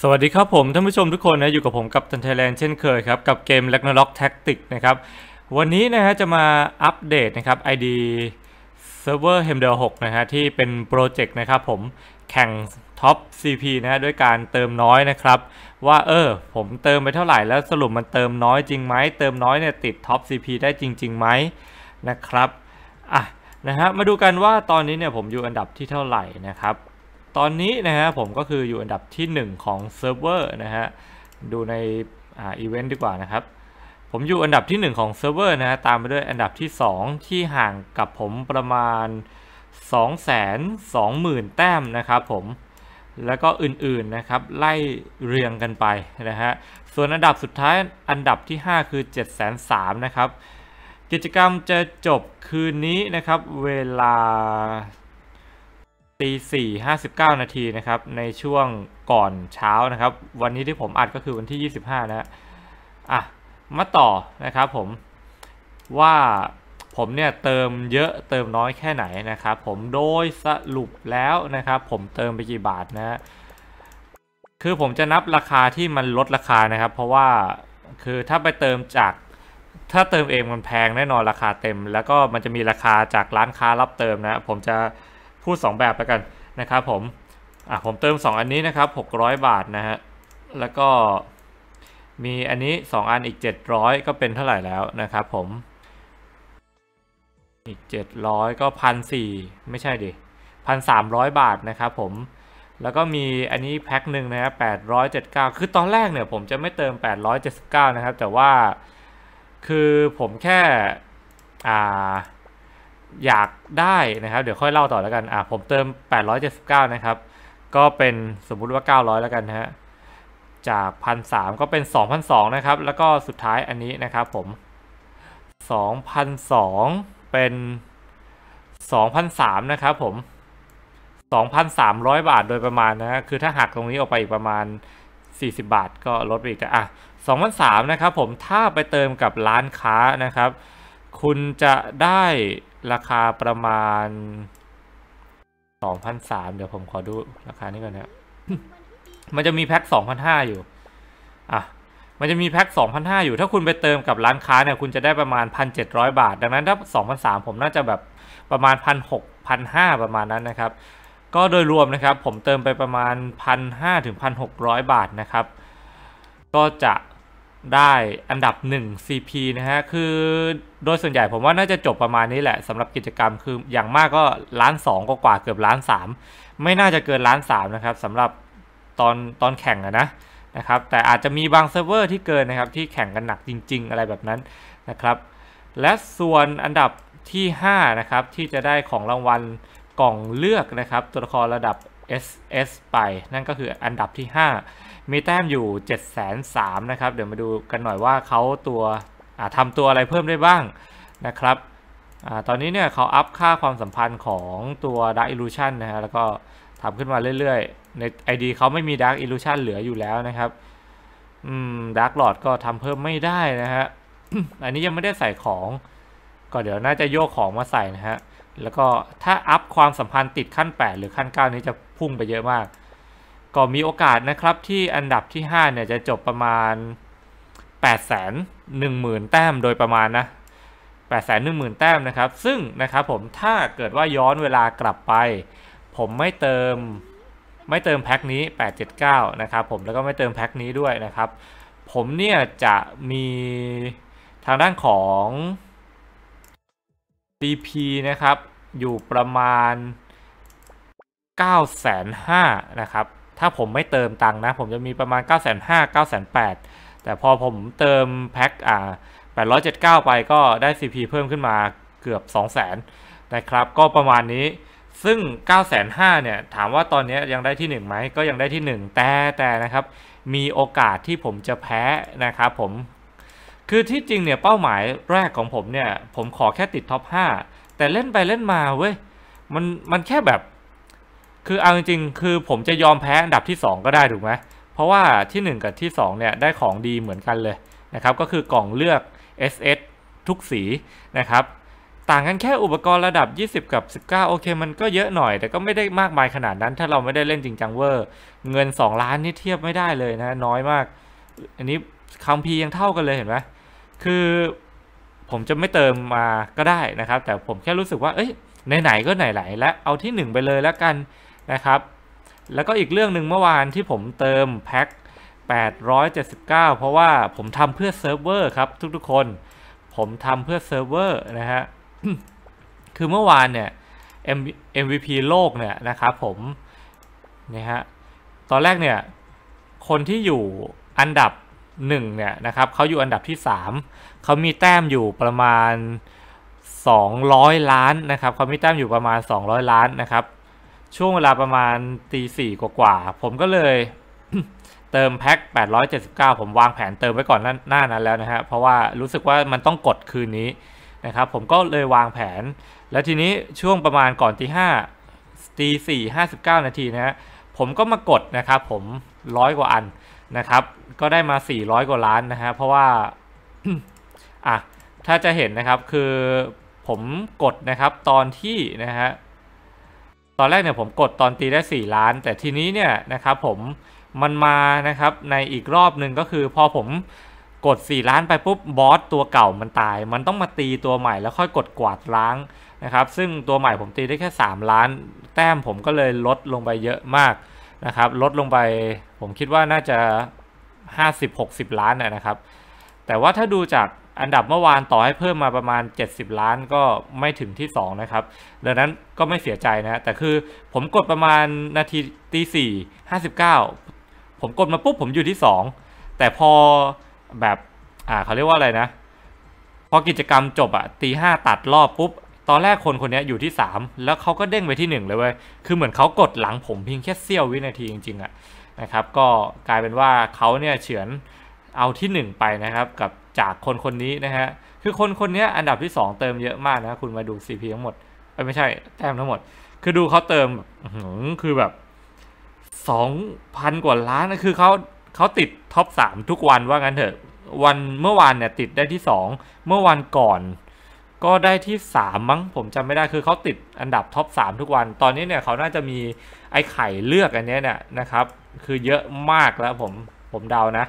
สวัสดีครับผม ท่านผู้ชมทุกคนนะอยู่กับผมกับทันเทแลนเช่นเคยครับ กับเกม l a g n a r o k Tactic นะครับวันนี้นะฮะจะมาอัปเดตนะครับ ID Server h e m d e l 6นะฮะที่เป็นโปรเจกต์นะครับผมแข่งท็อป CP นะฮะด้วยการเติมน้อยนะครับ ว่าเออผมเติมไปเท่าไหร่แล้วสรุปมันเติมน้อยจริงไหมเติมน้อยเนี่ยติดท็อป CP ได้จริง ๆไหมนะครับอ่ะนะฮะมาดูกันว่าตอนนี้เนี่ยผมอยู่อันดับที่เท่าไหร่นะครับตอนนี้นะฮะผมก็คืออยู่อันดับที่ 1 ของเซิร์ฟเวอร์นะฮะดูในอ่าอีเวนต์ดีกว่านะครับผมอยู่อันดับที่ 1 ของเซิร์ฟเวอร์นะฮะตามไปด้วยอันดับที่ 2 ที่ห่างกับผมประมาณ2 2 0 0 0 0 แต้มนะครับผมแล้วก็อื่นๆนะครับไล่เรียงกันไปนะฮะส่วนอันดับสุดท้ายอันดับที่ 5 คือ7 3 0 0 0นะครับกิจกรรมจะจบคืนนี้นะครับเวลาตีสี่ห้าสิบเก้านาทีนะครับในช่วงก่อนเช้านะครับวันนี้ที่ผมอัดก็คือวันที่ยี่สิบห้านะอ่ะมาต่อนะครับผมว่าผมเนี่ยเติมเยอะเติมน้อยแค่ไหนนะครับผมโดยสรุปแล้วนะครับผมเติมไปกี่บาทนะคือผมจะนับราคาที่มันลดราคานะครับเพราะว่าคือถ้าไปเติมจากถ้าเติมเองมันแพงแน่นอนราคาเต็ม แล้วก็มันจะมีราคาจากร้านค้ารับเติมนะ ผมจะพูด 2 แบบแล้วกันนะครับผม อ่ะผมเติม 2 อันนี้นะครับ600 บาทนะฮะ แล้วก็ มีอันนี้ 2 อันอีก 700 ก็เป็นเท่าไหร่แล้วนะครับผม อีก 700 ก็พันสี่ไม่ใช่ดิพันสามร้อยบาทนะครับผม แล้วก็มีอันนี้แพ็คหนึ่งนะครับแปดร้อยเจ็ดเก้าคือตอนแรกเนี่ยผมจะไม่เติมแปดร้อยเจ็ดสิบเก้านะครับ แต่ว่า คือผมแค่อ่าอยากได้นะครับเดี๋ยวค่อยเล่าต่อแล้วกันอ่ะผมเติม 879 นะครับ ก็เป็นสมมุติว่า 900แล้วกันฮะจากพันสก็เป็น2,002นะครับ แล้วก็สุดท้ายอันนี้นะครับ ผม2,002 เป็น2,003นะครับผม 2,300 บาทโดยประมาณนะคือถ้าหักตรงนี้ออกไปอีกประมาณ 40 บาทก็ลดไปอีกแต่อ่ะ2,003นะครับผมถ้าไปเติมกับร้านค้านะครับคุณจะได้ราคาประมาณสองพันสามเดี๋ยวผมขอดูราคานี้ก่อนนะมันจะมีแพ็คสองพันห้าอยู่ อ่ะ มันจะมีแพ็คสองพันห้าอยู่ ถ้าคุณไปเติมกับร้านค้าเนี่ยคุณจะได้ประมาณพันเจ็ดร้อยบาท ดังนั้นถ้าสองพันสามผมน่าจะแบบประมาณพันหกพันห้าประมาณนั้นนะครับ ก็โดยรวมนะครับ ผมเติมไปประมาณพันห้าถึงพันหกร้อยบาทนะครับ ก็จะได้อันดับ 1 CP นะฮะ คือโดยส่วนใหญ่ผมว่าน่าจะจบประมาณนี้แหละสำหรับกิจกรรม คืออย่างมากก็ล้านสองกว่าเกือบล้านสามไม่น่าจะเกินล้านสามนะครับสำหรับตอนตอนแข่งอะนะนะครับ แต่อาจจะมีบางเซิร์ฟเวอร์ที่เกินนะครับที่แข่งกันหนักจริง ๆ อะไรแบบนั้นนะครับ และส่วนอันดับที่5นะครับที่จะได้ของรางวัลกล่องเลือกนะครับตัวละครระดับ SS ไป นั่นก็คืออันดับที่ 5มีแต้มอยู่ 7 3 0 0 0นะครับ เดี๋ยวมาดูกันหน่อยว่าเขาตัวทำตัวอะไรเพิ่มได้บ้างนะครับอตอนนี้เนี่ยเขาอัพค่าความสัมพันธ์ของตัว Dark Illusion นะฮะแล้วก็ทำขึ้นมาเรื่อยๆใน ID เขาไม่มี Dark Illusion เหลืออยู่แล้วนะครับอืม Dark Lord ก็ทำเพิ่มไม่ได้นะฮะอันนี้ยังไม่ได้ใส่ของ ก็เดี๋ยวน่าจะโยกของมาใส่นะฮะแล้วก็ถ้าอัพความสัมพันธ์ติดขั้น 8 หรือขั้น9นี้จะพุ่งไปเยอะมากก็มีโอกาสนะครับที่อันดับที่5เนี่ยจะจบประมาณ 8 1 0 0 0 0 แต้มโดยประมาณนะ8 1 0 0 0 0 แต้มนะครับ ซึ่งนะครับผมถ้าเกิดว่าย้อนเวลากลับไป ผมไม่เติม ไม่เติมแพ็คนี้ 879 นะครับ ผมแล้วก็ไม่เติมแพ็คนี้ด้วยนะครับผมเนี่ยจะมีทางด้านของ DP นะครับ อยู่ประมาณ9 5 0 0 0นะครับถ้าผมไม่เติมตังค์นะผมจะมีประมาณ 9 5 0 0 9 8 0 0 แต่พอผมเติมแพ็คอ่า879 ไปก็ได้ CP เพิ่มขึ้นมาเกือบ 200,000 นะครับก็ประมาณนี้ ซึ่ง9 5 0 0เนี่ยถามว่าตอนนี้ยังได้ที่ 1 ไหมก็ยังได้ที่ 1 แต่แต่นะครับ มีโอกาสที่ผมจะแพ้นะครับผมคือที่จริงเนี่ยเป้าหมายแรกของผมเนี่ย ผมขอแค่ติดท็อป 5 แต่เล่นไปเล่นมาเว้ย มันมันแค่แบบคือเอาจริงๆ คือผมจะยอมแพ้อันดับที่ 2 ก็ได้ถูกไหม เพราะว่าที่ 1 กับที่2เนี่ยได้ของดีเหมือนกันเลยนะครับก็คือกล่องเลือก SS ทุกสีนะครับ ต่างกันแค่อุปกรณ์ระดับ 20 กับ 19โอเค มันก็เยอะหน่อย แต่ก็ไม่ได้มากมายขนาดนั้นถ้าเราไม่ได้เล่นจริงจังเวอร์ เงิน 2 ล้านนี่เทียบไม่ได้เลยนะ น้อยมาก อันนี้คัมพียังเท่ากันเลยเห็นไหมคือผมจะไม่เติมมาก็ได้นะครับ แต่ผมแค่รู้สึกว่าเอ้ยไหนๆก็ไหนๆ แล้วเอาที่1ไปเลยแล้วกันนะครับแล้วก็อีกเรื่องหนึ่งเมื่อวานที่ผมเติมแพ็ค879 เพราะว่าผมทำเพื่อเซิร์ฟเวอร์ครับทุกๆคน ผมทำเพื่อเซิร์ฟเวอร์นะฮะคือเมื่อวานเนี่ย MVP โลกเนี่ยนะครับผมนี่ฮะตอนแรกเนี่ยคนที่อยู่อันดับ1เนี่ยนะครับเขาอยู่อันดับที่ 3 เขามีแต้มอยู่ประมาณ 200 ล้านนะครับเขามีแต้มอยู่ประมาณ200ล้านนะครับช่วงเวลาประมาณตีสี่กว่าๆผมก็เลย เติมแพ็ค879 ผมวางแผนเติมไว้ก่อนหน้านั้นแล้วนะฮะเพราะว่ารู้สึกว่ามันต้องกดคืนนี้นะครับ ผมก็เลยวางแผน และทีนี้ช่วงประมาณก่อนตีห้าตีสี่ห้าสิบเก้านาทีนะฮะ ผมก็มากดนะครับ ผมร้อยกว่าอันนะครับ ก็ได้มาสี่ร้อยกว่าล้านนะฮะ เพราะว่าอ่ะถ้าจะเห็นนะครับคือผมกดนะครับ ตอนที่นะฮะตอนแรกเนี่ยผมกดตอนตีได้ 4 ล้าน แต่ทีนี้เนี่ยนะครับผมมันมานะครับในอีกรอบหนึ่งก็คือ พอผมกด 4 ล้านไปปุ๊บบอสตัวเก่ามันตาย มันต้องมาตีตัวใหม่ แล้วค่อยกดกวาดล้างนะครับซึ่งตัวใหม่ผมตีได้แค่ 3 ล้าน แต้มผมก็เลยลดลงไปเยอะมากนะครับลดลงไปผมคิดว่าน่าจะ 50-60 ล้านนะครับ แต่ว่าถ้าดูจากอันดับเมื่อวานต่อให้เพิ่มมาประมาณ 70 ล้านก็ไม่ถึงที่ 2 นะครับดังนั้นก็ไม่เสียใจนะแต่คือผมกดประมาณนาทีตีสี่ห้าสิบเก้าผมกดมาปุ๊บผมอยู่ที่ 2 แต่พอแบบอ่าเขาเรียกว่าอะไรนะพอกิจกรรมจบอะตีห้าตัดรอบปุ๊บ ตอนแรกคนคนนี้อยู่ที่ 3 แล้วเขาก็เด้งไปที่ 1 เลยเว้ยคือเหมือนเขากดหลังผมเพียงแค่เซี่ยววินาทีจริง ๆอะนะครับ ก็กลายเป็นว่าเขาเนี่ยเฉือนเอาที่ 1 ไปนะครับกับจากคนคนนี้นะฮะ คือคนคนนี้อันดับที่ 2 เติมเยอะมากนะ คุณมาดู CP ทั้งหมดไม่ใช่แต้มทั้งหมด คือดูเขาเติมคือแบบ2,000กว่าล้านนะคือเขาเขาติดท็อป3ทุกวันว่างั้นเถอะวันเมื่อวานเนี่ยติดได้ที่ 2 เมื่อวันก่อน ก็ได้ที่3มั้งผมจำไม่ได้คือเขาติดอันดับท็อป3ทุกวันตอนนี้เนี่ยเขาน่าจะมีไอ้ไข่เลือกอันนี้เนี่ยนะครับ คือเยอะมากแล้วผมผมเดานะ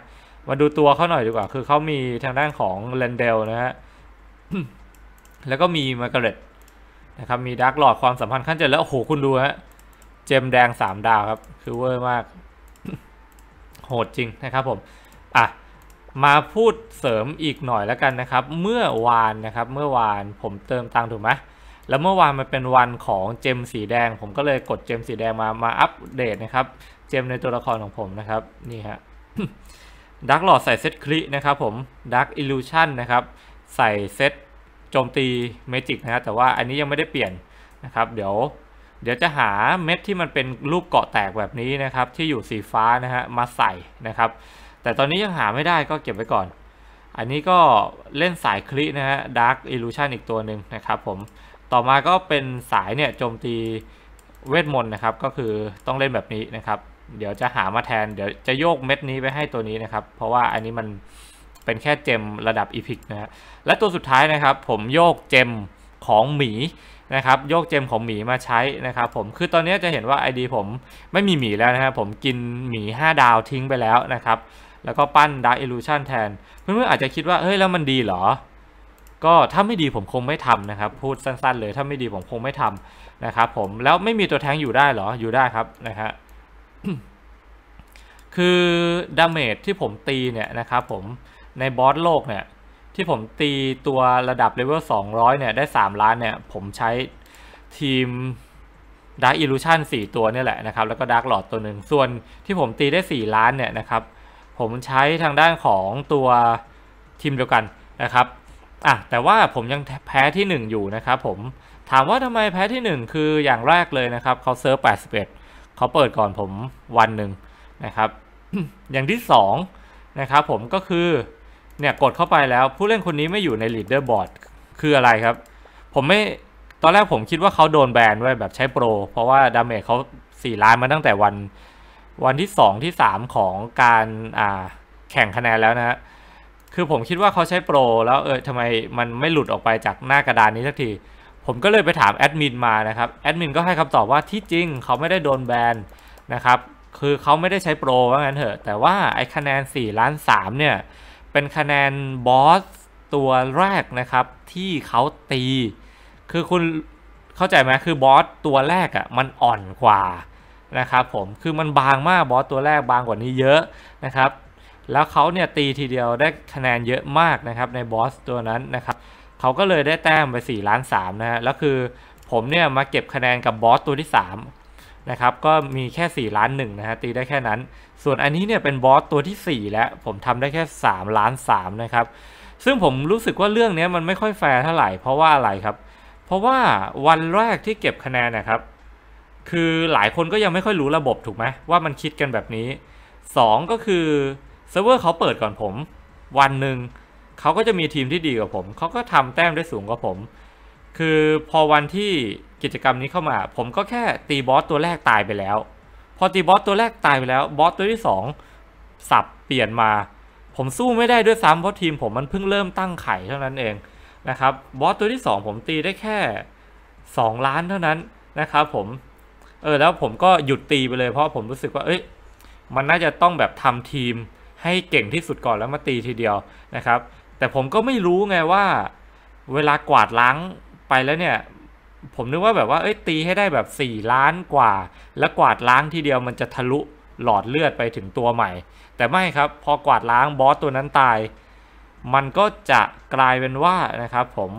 มาดูตัวเขาหน่อยดีกว่า คือเขามีทางด้านของเลนเดลนะฮะ แล้วก็มีมาร์กาเร็ตนะครับ มีดาร์กหลอดความสัมพันธ์ขั้นเจ็ดแล้ว โอ้โห คุณดูฮะ เจมแดงสามดาวครับ คือเวอร์มาก โหดจริงนะครับผม อ่ะ มาพูดเสริมอีกหน่อยแล้วกันนะครับ เมื่อวานนะครับ เมื่อวานผมเติมตังถูกไหม แล้วเมื่อวานมันเป็นวันของเจมสีแดง ผมก็เลยกดเจมสีแดงมา มาอัปเดตนะครับ เจมในตัวละครของผมนะครับ นี่ฮะดักหลอดใส่เซตคลินะครับ ผมดักอิลูชันนะครับใส่เซตโจมตีเมจิกนะแต่ว่าอันนี้ยังไม่ได้เปลี่ยนนะครับ เดี๋ยว เดี๋ยวจะหาเม็ดที่มันเป็นรูปเกาะแตกแบบนี้นะครับ ที่อยู่สีฟ้านะฮะมาใส่นะครับ แต่ตอนนี้ยังหาไม่ได้ก็เก็บไว้ก่อน อันนี้ก็เล่นสายคลินะฮะดักอิลูชันอีกตัวหนึ่งนะครับ ผมต่อมาก็เป็นสายเนี่ยโจมตีเวทมนต์นะครับ ก็คือต้องเล่นแบบนี้นะครับเดี๋ยวจะหามาแทน เดี๋ยวจะโยกเม็ดนี้ไปให้ตัวนี้นะครับ เพราะว่าอันนี้มันเป็นแค่เจมระดับอีพิกนะฮะ และตัวสุดท้ายนะครับ ผมโยกเจมของหมีนะครับ โยกเจมของหมีมาใช้นะครับผม คือตอนนี้จะเห็นว่า ID ผมไม่มีหมีแล้วนะฮะผมกินหมี 5 ดาวทิ้งไปแล้วนะครับ แล้วก็ปั้นดาร์ i l l u s i o n แทนเพื่อนๆอาจจะคิดว่าเฮ้ยแล้วมันดีเหรอ ก็ถ้าไม่ดีผมคงไม่ทำนะครับ พูดสั้นๆ เลยถ้าไม่ดีผมคงไม่ทำนะครับ ผมแล้วไม่มีตัวแท้งอยู่ได้เหรออยู่ได้ครับนะฮะคือดาเมจที่ผมตีเนี่ยนะครับ ผมในบอสโลกเนี่ย ที่ผมตีตัวระดับเลเวล200 เนี่ยได้ 3 ล้านเนี่ยผมใช้ทีมดาร์คอิลูชัน4ตัวนี่แหละนะครับ แล้วก็ดาร์คหลอดตัวหนึ่ง ส่วนที่ผมตีได้ 4 ล้านเนี่ยนะครับ ผมใช้ทางด้านของตัวทีมเดียวกันนะครับอ่ะแต่ว่าผมยังแพ้ที่ 1 อยู่นะครับ ผมถามว่าทำไมแพ้ที่ 1 คืออย่างแรกเลยนะครับเขาเซิร์ฟ 81เขาเปิดก่อนผมวันหนึ่งนะครับ อย่างที่2นะครับ ผมก็คือเนี่ยกดเข้าไปแล้วผู้เล่นคนนี้ไม่อยู่ในลีดเดอร์บอร์ดคืออะไรครับ ผมไม่ตอนแรกผมคิดว่าเขาโดนแบนไว้แบบใช้โปรเพราะว่าดาเมจเขา4ล้านมาตั้งแต่วัน วันที่2ที่3ของการอ่าแข่งคะแนนแล้วนะฮะคือผมคิดว่าเขาใช้โปรแล้วเออทำไมมันไม่หลุดออกไปจากหน้ากระดานนี้สักทีผมก็เลยไปถามแอดมินมานะครับ แอดมินก็ให้คำตอบว่าที่จริง เขาไม่ได้โดนแบนนะครับ คือเขาไม่ได้ใช้โปรว่างั้นเถอะแต่ว่าไอ้คะแนน4ล้าน3เนี่ยเป็นคะแนนบอสตัวแรกนะครับที่เขาตี คือคุณเข้าใจไหมคือบอสตัวแรกอะ่ะมันอ่อนกว่านะครับ ผม คือมันบางมากบอสตัวแรกบางกว่านี้เยอะนะครับ แล้วเขาเนี่ยตีทีเดียวได้คะแนนเยอะมากนะครับในบอสตัวนั้นนะครับเขาก็เลยได้แต้มไป 4 ล้าน3นะฮะ แล้วคือผมเนี่ยมาเก็บคะแนนกับบอสตัวที่ 3 นะครับ ก็มีแค่ 4 ล้าน1นะฮะ ตีได้แค่นั้น ส่วนอันนี้เนี่ยเป็นบอสตัวที่ 4 แล้ว ผมทำได้แค่ 3 ล้าน3นะครับ ซึ่งผมรู้สึกว่าเรื่องนี้มันไม่ค่อยแฟร์เท่าไหร่ เพราะว่าอะไรครับ เพราะว่าวันแรกที่เก็บคะแนนนะครับ คือหลายคนก็ยังไม่ค่อยรู้ระบบถูกไหมว่ามันคิดกันแบบนี้ 2 ก็คือเซิร์ฟเวอร์เขาเปิดก่อนผมวันหนึ่งเขาก็จะมีทีมที่ดีกว่าผม เขาก็ทำแต้มได้สูงกว่าผม คือพอวันที่กิจกรรมนี้เข้ามา ผมก็แค่ตีบอสตัวแรกตายไปแล้ว พอตีบอสตัวแรกตายไปแล้ว บอสตัวที่ 2 สับเปลี่ยนมา ผมสู้ไม่ได้ด้วยซ้ำเพราะทีมผมมันเพิ่งเริ่มตั้งไข่เท่านั้นเองนะครับ บอสตัวที่ 2 ผมตีได้แค่ 2 ล้านเท่านั้นนะครับผม เออแล้วผมก็หยุดตีไปเลยเพราะผมรู้สึกว่าเอ้ยมันน่าจะต้องแบบทำทีมให้เก่งที่สุดก่อนแล้วมาตีทีเดียวนะครับแต่ผมก็ไม่รู้ไงว่าเวลากวาดล้างไปแล้วเนี่ยผมนึกว่าแบบว่าเอ้ยตีให้ได้แบบ 4 ล้านกว่า แล้วกวาดล้างทีเดียวมันจะทะลุหลอดเลือดไปถึงตัวใหม่ แต่ไม่ครับพอกวาดล้างบอสตัวนั้นตาย มันก็จะกลายเป็นว่านะครับผม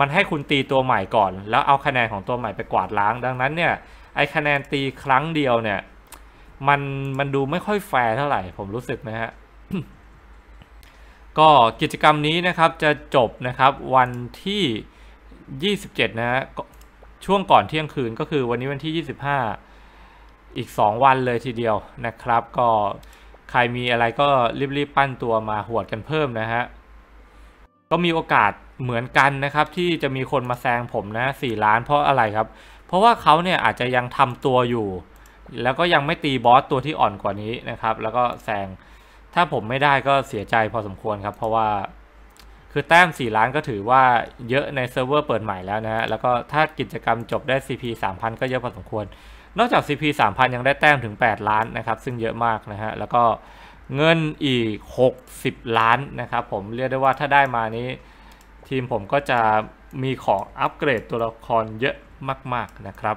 มันให้คุณตีตัวใหม่ก่อน แล้วเอาคะแนนของตัวใหม่ไปกวาดล้างดังนั้นเนี่ยไอคะแนนตีครั้งเดียวเนี่ยมันมันดูไม่ค่อยแฟร์เท่าไหร่ ผมรู้สึกนะฮะก็กิจกรรมนี้นะครับจะจบนะครับวันที่ 27นะช่วงก่อนเที่ยงคืนก็คือวันนี้วันที่ 25 อีก 2 วันเลยทีเดียวนะครับ ก็ใครมีอะไรก็รีบๆ ปั้นตัวมาหวดกันเพิ่มนะฮะก็มีโอกาสเหมือนกันนะครับ ที่จะมีคนมาแซงผมนะ 4 ล้านเพราะอะไรครับ เพราะว่าเขาเนี่ยอาจจะยังทำตัวอยู่ แล้วก็ยังไม่ตีบอสตัวที่อ่อนกว่านี้นะครับ แล้วก็แซงถ้าผมไม่ได้ก็เสียใจพอสมควรครับ เพราะว่าคือแต้ม 4 ล้านก็ถือว่าเยอะในเซิร์ฟเวอร์เปิดใหม่แล้วนะฮะ แล้วก็ถ้ากิจกรรมจบได้ CP 3,000 ก็เยอะพอสมควร นอกจาก CP 3,000 ยังได้แต้มถึง 8 ล้านนะครับ ซึ่งเยอะมากนะฮะ แล้วก็เงินอีก 60 ล้านนะครับ ผมเรียกได้ว่าถ้าได้มานี้ ทีมผมก็จะมีของอัปเกรดตัวละครเยอะมาก ๆ นะครับ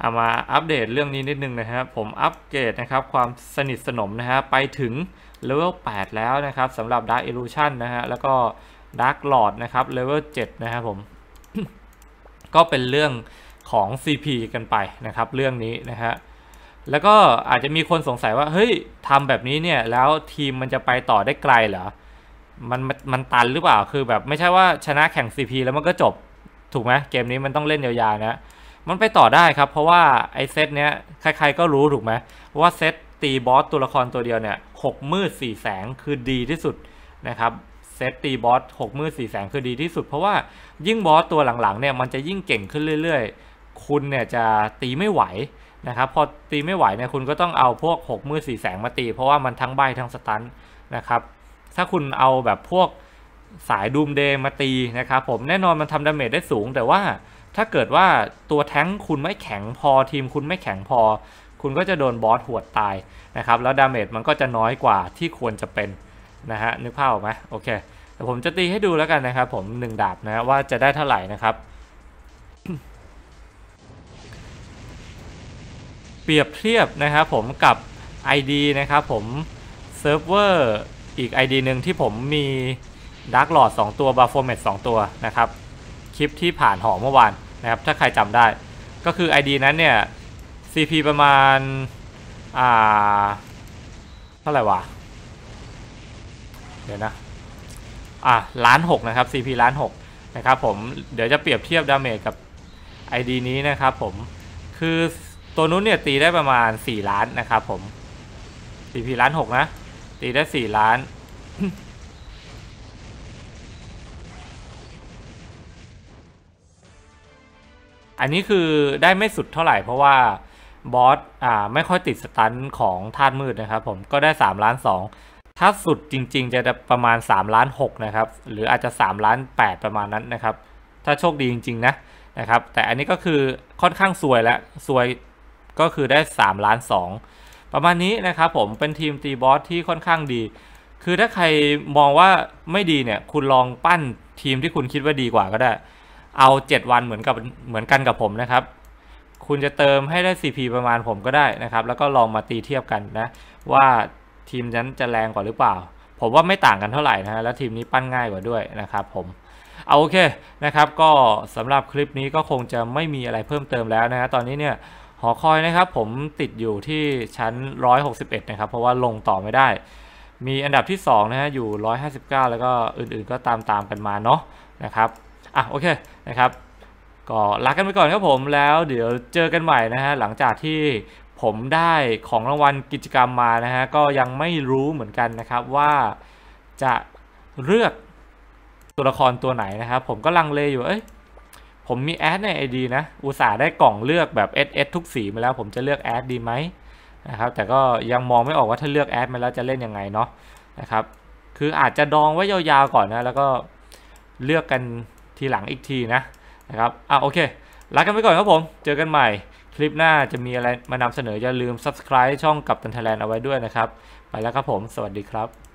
เอามาอัปเดตเรื่องนี้นิดนึงนะครับ ผมอัปเกรดนะครับความสนิทสนมนะฮะไปถึงเลเวล8แล้วนะครับสำหรับ Dark Illusion นะฮะแล้วก็ Dark Lord นะครับเลเวล7นะครับผมก็เป็นเรื่องของ CP กันไปนะครับเรื่องนี้นะฮะแล้วก็อาจจะมีคนสงสัยว่าเฮ้ยทำแบบนี้เนี่ยแล้วทีมมันจะไปต่อได้ไกลเหรอ มันมันตันหรือเปล่าคือ แบบไม่ใช่ว่าชนะแข่ง CP แล้วมันก็จบถูกไหมเกมนี้มันต้องเล่นยาวๆนะมันไปต่อได้ครับเพราะว่าไอ้เซตเนี้ยใครๆก็รู้ถูกไหมว่าเซตตีบอสตัวละครตัวเดียวเนี่ยหกมืดสี่แสงคือดีที่สุดนะครับเซตตีบอสหกมืดสี่แสง คือดีที่สุด เพราะว่ายิ่งบอสตัวหลังๆเนี่ยมันจะยิ่งเก่งขึ้นเรื่อยๆ คุณเนี่ยจะตีไม่ไหวนะครับพอตีไม่ไหวเนี่ยคุณก็ต้องเอาพวกหกมืดสี่แสงมาตีเพราะว่ามันทั้งใบทั้งสตันนะครับถ้าคุณเอาแบบพวกสายดูมเดย์มาตีนะครับผมแน่นอนมันทำดาเมจได้สูงแต่ว่าถ้าเกิดว่าตัวแท้งคุณไม่แข็งพอทีมคุณไม่แข็งพอ คุณก็จะโดนบอสหวดตายนะครับ แล้วดาเมจมันก็จะน้อยกว่าที่ควรจะเป็นนะฮะนึกภาพออกไหมโอเคเดี๋ยวผมจะตีให้ดูแล้วกันนะครับผม 1 ดาบนะ ว่าจะได้เท่าไหร่นะครับ เปรียบเทียบนะครับผมกับ ID นะครับผม เซิร์ฟเวอร์อีก ID หนึ่งที่ผมมีดาร์กหลอด2ตัวบาร์โฟเมต2ตัวนะครับคลิปที่ผ่านหอเมื่อวานนะครับ ถ้าใครจำได้ ก็คือ ID นั้นเนี่ย CP ประมาณ อ่า เท่าไหร่วะเดี๋ยวนะ อ่าล้านหกนะครับ CP ล้านหกนะครับผมเดี๋ยวจะเปรียบเทียบดาเมจกับ ID นี้นะครับผม คือตัวนู้นเนี่ย ตีได้ประมาณ4ล้านนะครับผม CP ล้านหนะตีได้4ล้านอันนี้คือได้ไม่สุดเท่าไหร่เพราะว่า บอสอ่าไม่ค่อยติดสตันของธาตุมืดนะครับผมก็ได้3ล้าน2ถ้าสุดจริง ๆ จะประมาณ3ล้าน6นะครับหรืออาจจะ3ล้าน8ประมาณนั้นนะครับถ้าโชคดีจริงๆนะนะครับแต่อันนี้ก็คือค่อนข้างสวยแล้วสวยก็คือได้3ล้าน2ประมาณนี้นะครับผมเป็นทีมตีบอสที่ค่อนข้างดี คือถ้าใครมองว่าไม่ดีเนี่ยคุณลองปั้นทีมที่คุณคิดว่าดีกว่าก็ได้เอา7วันเหมือนกับเหมือนกันกับผมนะครับ คุณจะเติมให้ได้ CP ประมาณผมก็ได้นะครับ แล้วก็ลองมาตีเทียบกันนะ ว่าทีมนั้นจะแรงกว่าหรือเปล่า ผมว่าไม่ต่างกันเท่าไหร่นะฮะแล้วทีมนี้ปั้นง่ายกว่าด้วยนะครับ ผม เอาโอเคนะครับ ก็สำหรับคลิปนี้ก็คงจะไม่มีอะไรเพิ่มเติมแล้วนะฮะตอนนี้เนี่ยหอคอยนะครับ ผมติดอยู่ที่ชั้น 161 นะครับ เพราะว่าลงต่อไม่ได้ มีอันดับที่2นะฮะอยู่ 159 แล้วก็อื่นๆ ก็ตามๆกันมาเนาะนะครับอ่ะโอเคนะครับก็ลากันไปก่อนครับผมแล้วเดี๋ยวเจอกันใหม่นะฮะหลังจากที่ผมได้ของรางวัลกิจกรรมมานะฮะก็ยังไม่รู้เหมือนกันนะครับว่าจะเลือกตัวละครตัวไหนนะครับผมก็ลังเลอยู่เอ้ยผมมีแอดใน ID นะอุตส่าห์ได้กล่องเลือกแบบ SS ทุกสีมาแล้ว ผมจะเลือกแอดดีไหมนะครับแต่ก็ยังมองไม่ออกว่าถ้าเลือกแอดมาแล้วจะเล่นยังไงเนาะนะครับคืออาจจะดองไว้ยาวๆก่อนนะแล้วก็เลือกกันทีหลังอีกทีนะนะครับอ่ะโอเคลากันไปก่อนครับผมเจอกันใหม่ คลิปหน้าจะมีอะไรมานำเสนอ อย่าลืม subscribe ช่องกับตันไทยแลนด์เอาไว้ด้วยนะครับ ไปแล้วครับผม สวัสดีครับ